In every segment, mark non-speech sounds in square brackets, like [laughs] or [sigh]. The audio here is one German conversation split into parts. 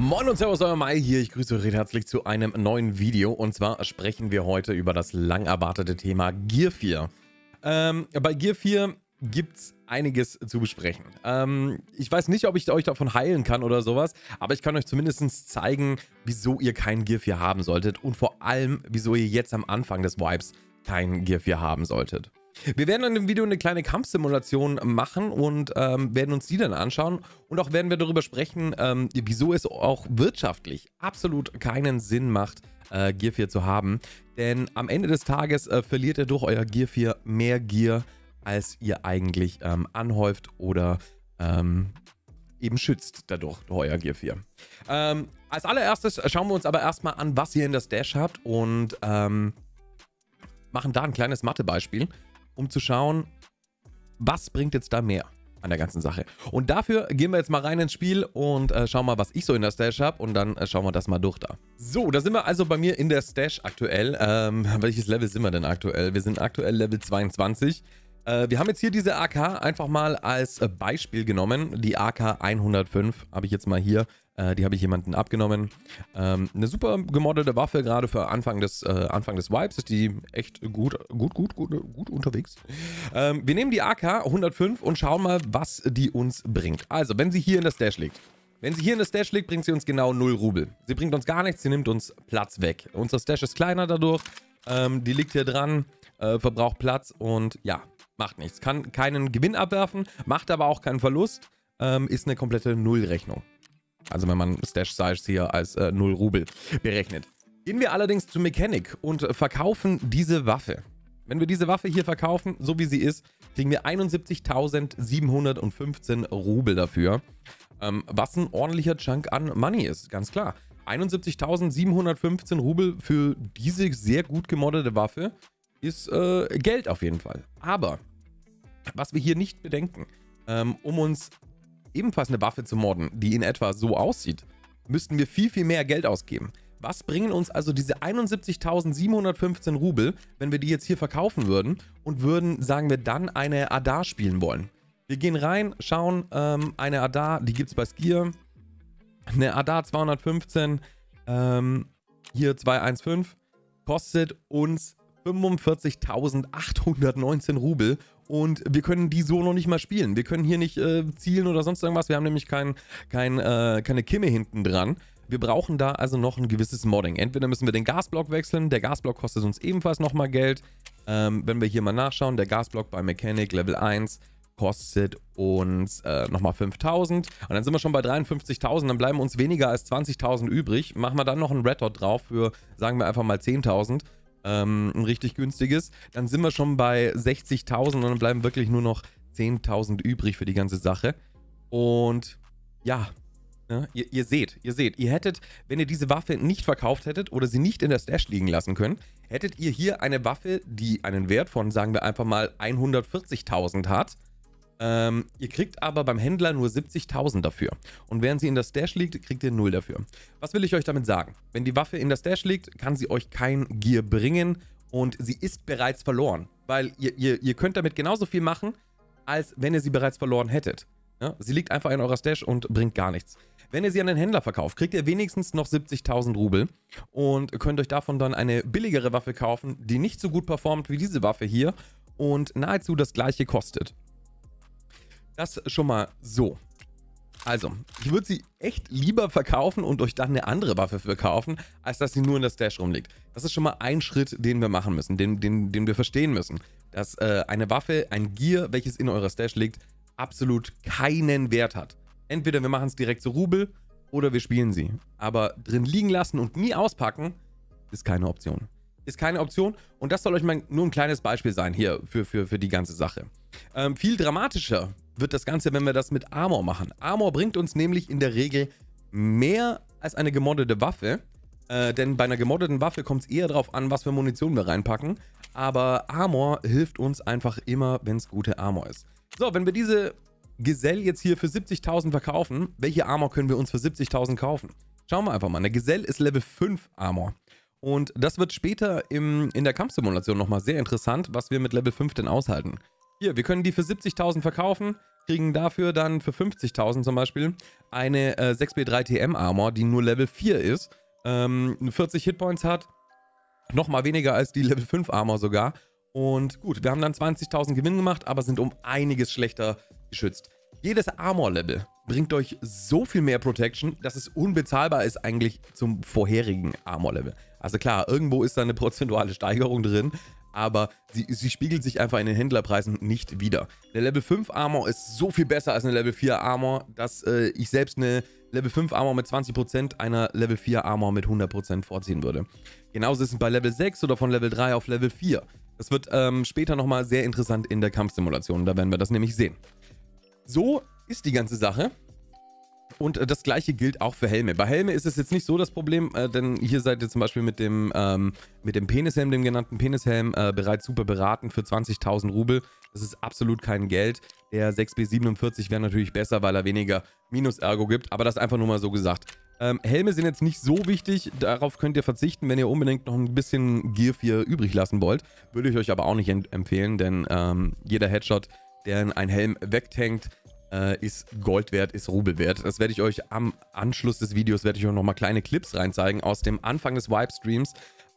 Moin und Servus, euer Mai hier. Ich grüße euch recht herzlich zu einem neuen Video. Und zwar sprechen wir heute über das lang erwartete Thema Gear 4. Ähm, bei Gear 4 gibt es einiges zu besprechen. Ähm, ich weiß nicht, ob ich euch davon heilen kann oder sowas, aber ich kann euch zumindest zeigen, wieso ihr kein Gear 4 haben solltet und vor allem, wieso ihr jetzt am Anfang des Vibes kein Gear 4 haben solltet. Wir werden in dem Video eine kleine Kampfsimulation machen und ähm, werden uns die dann anschauen. Und auch werden wir darüber sprechen, ähm, wieso es auch wirtschaftlich absolut keinen Sinn macht, äh, Gear 4 zu haben. Denn am Ende des Tages äh, verliert ihr durch euer Gear 4 mehr Gear, als ihr eigentlich ähm, anhäuft oder ähm, eben schützt dadurch euer Gear 4. Ähm, als allererstes schauen wir uns aber erstmal an, was ihr in das Dash habt und ähm, machen da ein kleines Mathebeispiel. beispiel um zu schauen, was bringt jetzt da mehr an der ganzen Sache. Und dafür gehen wir jetzt mal rein ins Spiel und äh, schauen mal, was ich so in der Stash habe und dann äh, schauen wir das mal durch da. So, da sind wir also bei mir in der Stash aktuell. Ähm, [laughs] welches Level sind wir denn aktuell? Wir sind aktuell Level 22. Äh, wir haben jetzt hier diese AK einfach mal als äh, Beispiel genommen. Die AK 105 habe ich jetzt mal hier äh, die habe ich jemanden abgenommen. Ähm, eine super gemoddete Waffe, gerade für Anfang des, äh, Anfang des Vibes. Ist die echt gut, gut, gut, gut, gut unterwegs. Ähm, wir nehmen die AK 105 und schauen mal, was die uns bringt. Also, wenn sie hier in das Dash liegt. Wenn sie hier in das Stash liegt, bringt sie uns genau 0 Rubel. Sie bringt uns gar nichts, sie nimmt uns Platz weg. Unser Stash ist kleiner dadurch. Ähm, die liegt hier dran, äh, verbraucht Platz und ja, macht nichts. Kann keinen Gewinn abwerfen, macht aber auch keinen Verlust. Ähm, ist eine komplette Nullrechnung. Also wenn man Stash Size hier als äh, 0 Rubel berechnet. Gehen wir allerdings zu Mechanic und verkaufen diese Waffe. Wenn wir diese Waffe hier verkaufen, so wie sie ist, kriegen wir 71.715 Rubel dafür. Ähm, was ein ordentlicher Chunk an Money ist, ganz klar. 71.715 Rubel für diese sehr gut gemoddete Waffe ist äh, Geld auf jeden Fall. Aber was wir hier nicht bedenken, ähm, um uns ebenfalls eine Waffe zu morden, die in etwa so aussieht, müssten wir viel, viel mehr Geld ausgeben. Was bringen uns also diese 71.715 Rubel, wenn wir die jetzt hier verkaufen würden und würden, sagen wir, dann eine Adar spielen wollen? Wir gehen rein, schauen, ähm, eine Adar, die gibt es bei Skier. Eine Adar 215, ähm, hier 215, kostet uns 45.819 Rubel und wir können die so noch nicht mal spielen. Wir können hier nicht äh, zielen oder sonst irgendwas. Wir haben nämlich kein, kein, äh, keine Kimme hinten dran. Wir brauchen da also noch ein gewisses Modding. Entweder müssen wir den Gasblock wechseln, der Gasblock kostet uns ebenfalls nochmal Geld. Ähm, wenn wir hier mal nachschauen, der Gasblock bei Mechanic Level 1 kostet uns äh, nochmal 5000 und dann sind wir schon bei 53.000, dann bleiben uns weniger als 20.000 übrig. Machen wir dann noch einen Red Dot drauf für, sagen wir einfach mal 10.000 ähm, ein richtig günstiges, dann sind wir schon bei 60.000 und dann bleiben wirklich nur noch 10.000 übrig für die ganze Sache. Und ja, ja, ne, ihr, ihr, seht, ihr seht, ihr hättet, wenn ihr diese Waffe nicht verkauft hättet oder sie nicht in der Stash liegen lassen können, hättet ihr hier eine Waffe, die einen Wert von, sagen wir einfach mal, 140.000 hat, ähm, ihr kriegt aber beim Händler nur 70.000 dafür. Und während sie in der Stash liegt, kriegt ihr 0 dafür. Was will ich euch damit sagen? Wenn die Waffe in der Stash liegt, kann sie euch kein Gear bringen und sie ist bereits verloren. Weil ihr, ihr, ihr könnt damit genauso viel machen, als wenn ihr sie bereits verloren hättet. Ja? Sie liegt einfach in eurer Stash und bringt gar nichts. Wenn ihr sie an den Händler verkauft, kriegt ihr wenigstens noch 70.000 Rubel und könnt euch davon dann eine billigere Waffe kaufen, die nicht so gut performt wie diese Waffe hier und nahezu das gleiche kostet. Das schon mal so. Also, ich würde sie echt lieber verkaufen und euch dann eine andere Waffe verkaufen, als dass sie nur in der Stash rumliegt. Das ist schon mal ein Schritt, den wir machen müssen, den, den, den wir verstehen müssen. Dass äh, eine Waffe, ein Gear, welches in eurer Stash liegt, absolut keinen Wert hat. Entweder wir machen es direkt zu Rubel oder wir spielen sie. Aber drin liegen lassen und nie auspacken, ist keine Option. Ist keine Option und das soll euch mal nur ein kleines Beispiel sein hier für, für, für die ganze Sache. Ähm, viel dramatischer wird das Ganze, wenn wir das mit Armor machen. Armor bringt uns nämlich in der Regel mehr als eine gemoddete Waffe. Äh, denn bei einer gemoddeten Waffe kommt es eher darauf an, was für Munition wir reinpacken. Aber Armor hilft uns einfach immer, wenn es gute Armor ist. So, wenn wir diese Gesell jetzt hier für 70.000 verkaufen, welche Armor können wir uns für 70.000 kaufen? Schauen wir einfach mal. Eine Gesell ist Level 5 Armor. Und das wird später im, in der Kampfsimulation nochmal sehr interessant, was wir mit Level 5 denn aushalten. Hier, wir können die für 70.000 verkaufen, kriegen dafür dann für 50.000 zum Beispiel eine äh, 6B3TM Armor, die nur Level 4 ist, ähm, 40 Hitpoints hat, nochmal weniger als die Level 5 Armor sogar. Und gut, wir haben dann 20.000 Gewinn gemacht, aber sind um einiges schlechter geschützt. Jedes Armor-Level bringt euch so viel mehr Protection, dass es unbezahlbar ist eigentlich zum vorherigen Armor-Level. Also klar, irgendwo ist da eine prozentuale Steigerung drin, aber sie, sie spiegelt sich einfach in den Händlerpreisen nicht wieder. Eine Level 5 Armor ist so viel besser als eine Level 4 Armor, dass äh, ich selbst eine Level 5 Armor mit 20% einer Level 4 Armor mit 100% vorziehen würde. Genauso ist es bei Level 6 oder von Level 3 auf Level 4. Das wird ähm, später nochmal sehr interessant in der Kampfsimulation, da werden wir das nämlich sehen. So ist die ganze Sache. Und äh, das gleiche gilt auch für Helme. Bei Helme ist es jetzt nicht so das Problem, äh, denn hier seid ihr zum Beispiel mit dem, ähm, mit dem Penishelm, dem genannten Penishelm, äh, bereits super beraten für 20.000 Rubel. Das ist absolut kein Geld. Der 6B47 wäre natürlich besser, weil er weniger Minus-Ergo gibt, aber das einfach nur mal so gesagt. Ähm, Helme sind jetzt nicht so wichtig, darauf könnt ihr verzichten, wenn ihr unbedingt noch ein bisschen Gear 4 übrig lassen wollt. Würde ich euch aber auch nicht empfehlen, denn ähm, jeder Headshot, der ein Helm wegtankt, äh, ist Gold wert, ist Rubel wert. Das werde ich euch am Anschluss des Videos, werde ich euch nochmal kleine Clips reinzeigen aus dem Anfang des Vibe-Streams,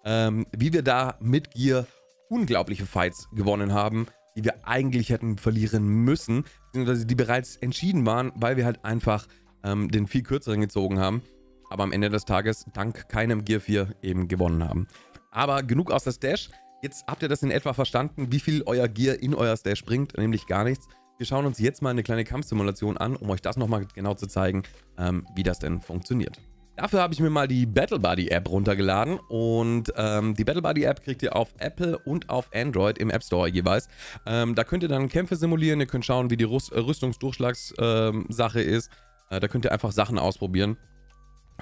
ähm, wie wir da mit Gear unglaubliche Fights gewonnen haben, die wir eigentlich hätten verlieren müssen, beziehungsweise die bereits entschieden waren, weil wir halt einfach ähm, den viel kürzeren gezogen haben, aber am Ende des Tages dank keinem Gear 4 eben gewonnen haben. Aber genug aus der Stash. Jetzt habt ihr das in etwa verstanden, wie viel euer Gear in euer Stash bringt, nämlich gar nichts. Wir schauen uns jetzt mal eine kleine Kampfsimulation an, um euch das nochmal genau zu zeigen, ähm, wie das denn funktioniert. Dafür habe ich mir mal die battlebuddy App runtergeladen und ähm, die battlebuddy App kriegt ihr auf Apple und auf Android im App Store jeweils. Ähm, da könnt ihr dann Kämpfe simulieren, ihr könnt schauen, wie die Rüst äh, Rüstungsdurchschlagssache ähm, ist. Äh, da könnt ihr einfach Sachen ausprobieren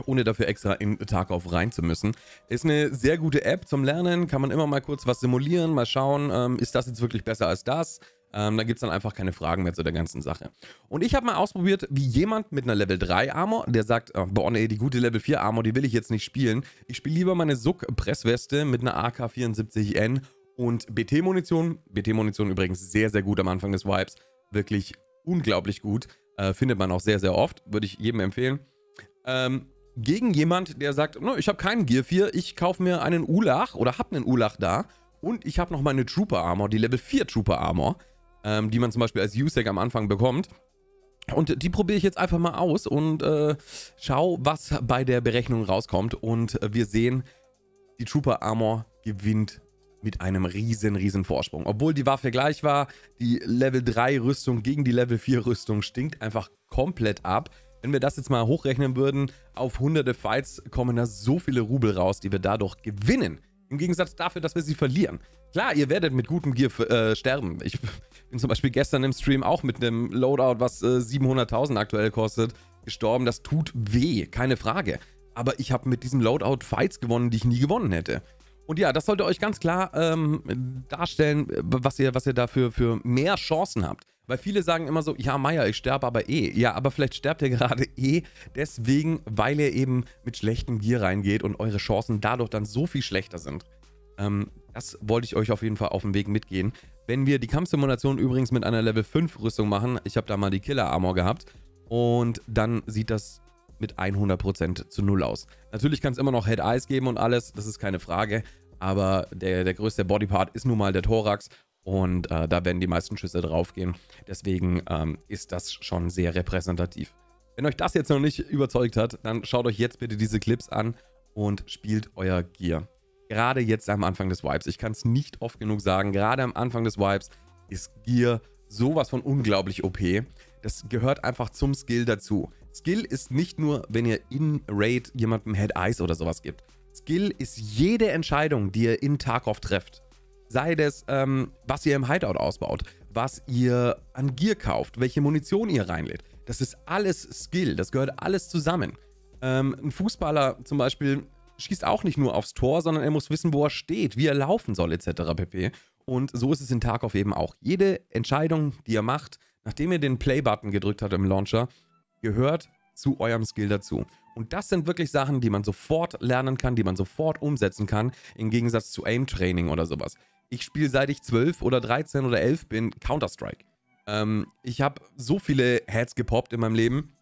ohne dafür extra in Tarkov rein zu müssen. Ist eine sehr gute App zum Lernen, kann man immer mal kurz was simulieren, mal schauen, ähm, ist das jetzt wirklich besser als das? Ähm, da gibt es dann einfach keine Fragen mehr zu der ganzen Sache. Und ich habe mal ausprobiert, wie jemand mit einer Level 3 Armor, der sagt, oh, boah, nee, die gute Level 4 Armor, die will ich jetzt nicht spielen. Ich spiele lieber meine Suck-Pressweste mit einer AK-74N und BT-Munition. BT-Munition übrigens sehr, sehr gut am Anfang des Vibes. Wirklich unglaublich gut. Äh, findet man auch sehr, sehr oft. Würde ich jedem empfehlen. Ähm, gegen jemand, der sagt, no, ich habe keinen Gear 4, ich kaufe mir einen Ulach oder habe einen Ulach da und ich habe noch meine Trooper Armor, die Level 4 Trooper Armor ähm, die man zum Beispiel als Usec am Anfang bekommt. Und die probiere ich jetzt einfach mal aus und äh, schau, was bei der Berechnung rauskommt. Und äh, wir sehen, die Trooper Armor gewinnt mit einem riesen, riesen Vorsprung. Obwohl die Waffe gleich war, die Level 3 Rüstung gegen die Level 4 Rüstung stinkt einfach komplett ab. Wenn wir das jetzt mal hochrechnen würden, auf hunderte Fights kommen da so viele Rubel raus, die wir dadurch gewinnen. Im Gegensatz dafür, dass wir sie verlieren. Klar, ihr werdet mit gutem Gear äh, sterben. Ich [laughs] bin zum Beispiel gestern im Stream auch mit einem Loadout, was äh, 700.000 aktuell kostet, gestorben. Das tut weh, keine Frage. Aber ich habe mit diesem Loadout Fights gewonnen, die ich nie gewonnen hätte. Und ja, das sollte euch ganz klar ähm, darstellen, was ihr, was ihr dafür für mehr Chancen habt. Weil viele sagen immer so, ja, Meier, ich sterbe aber eh. Ja, aber vielleicht sterbt ihr [laughs] gerade eh deswegen, weil ihr eben mit schlechtem Gear reingeht und eure Chancen dadurch dann so viel schlechter sind. Ähm, das wollte ich euch auf jeden Fall auf den Weg mitgehen. Wenn wir die Kampfsimulation übrigens mit einer Level 5 Rüstung machen, ich habe da mal die Killer Armor gehabt, und dann sieht das mit 100% zu null aus. Natürlich kann es immer noch Head-Eyes geben und alles, das ist keine Frage, aber der, der größte Bodypart ist nun mal der Thorax und äh, da werden die meisten Schüsse draufgehen. Deswegen ähm, ist das schon sehr repräsentativ. Wenn euch das jetzt noch nicht überzeugt hat, dann schaut euch jetzt bitte diese Clips an und spielt euer Gear. Gerade jetzt am Anfang des Vibes, ich kann es nicht oft genug sagen, gerade am Anfang des Vibes ist Gear sowas von unglaublich OP. Das gehört einfach zum Skill dazu. Skill ist nicht nur, wenn ihr in Raid jemandem Head Eyes oder sowas gibt. Skill ist jede Entscheidung, die ihr in Tarkov trefft. Sei das, ähm, was ihr im Hideout ausbaut, was ihr an Gear kauft, welche Munition ihr reinlädt. Das ist alles Skill, das gehört alles zusammen. Ähm, ein Fußballer zum Beispiel schießt auch nicht nur aufs Tor, sondern er muss wissen, wo er steht, wie er laufen soll, etc. pp. Und so ist es in Tarkov eben auch. Jede Entscheidung, die er macht, nachdem ihr den Play-Button gedrückt habt im Launcher, gehört zu eurem Skill dazu. Und das sind wirklich Sachen, die man sofort lernen kann, die man sofort umsetzen kann, im Gegensatz zu Aim-Training oder sowas. Ich spiele seit ich 12 oder 13 oder 11 bin Counter-Strike. Ähm, ich habe so viele Heads gepoppt in meinem Leben,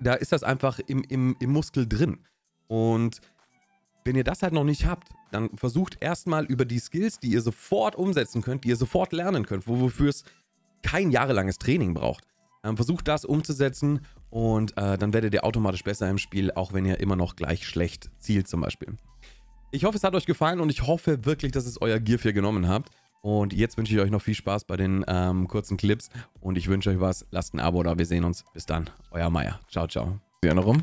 da ist das einfach im, im, im Muskel drin. Und wenn ihr das halt noch nicht habt, dann versucht erstmal über die Skills, die ihr sofort umsetzen könnt, die ihr sofort lernen könnt, wofür es kein jahrelanges Training braucht. Ähm, versucht das umzusetzen und äh, dann werdet ihr automatisch besser im Spiel, auch wenn ihr immer noch gleich schlecht zielt zum Beispiel. Ich hoffe, es hat euch gefallen und ich hoffe wirklich, dass es euer Gear 4 genommen habt. Und jetzt wünsche ich euch noch viel Spaß bei den ähm, kurzen Clips und ich wünsche euch was. Lasst ein Abo da, wir sehen uns. Bis dann, euer Meier. Ciao, ciao. Sehen rum.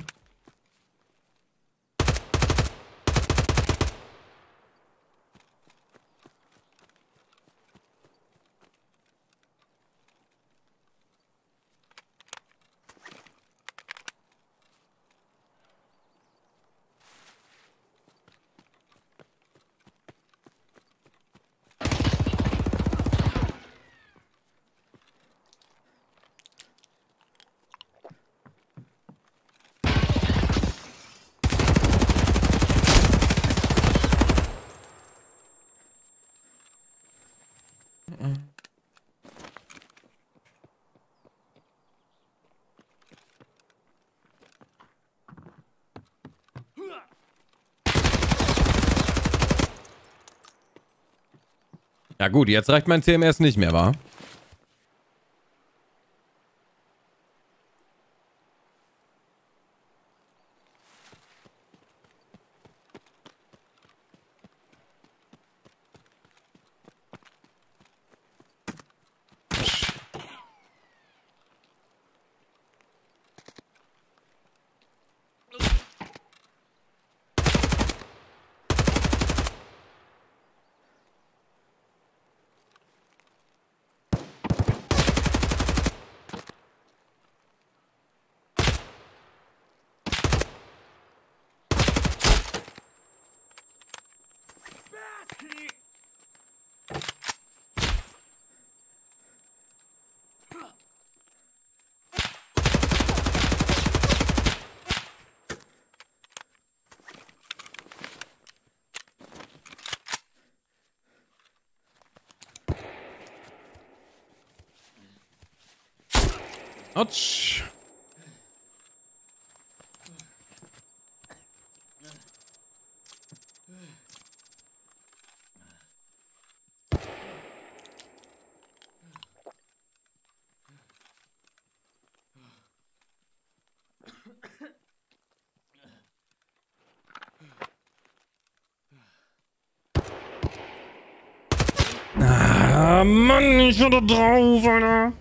Ja gut, jetzt reicht mein CMS nicht mehr, wa? Autsch. Ah, Mann, ich würde drauf, Alter.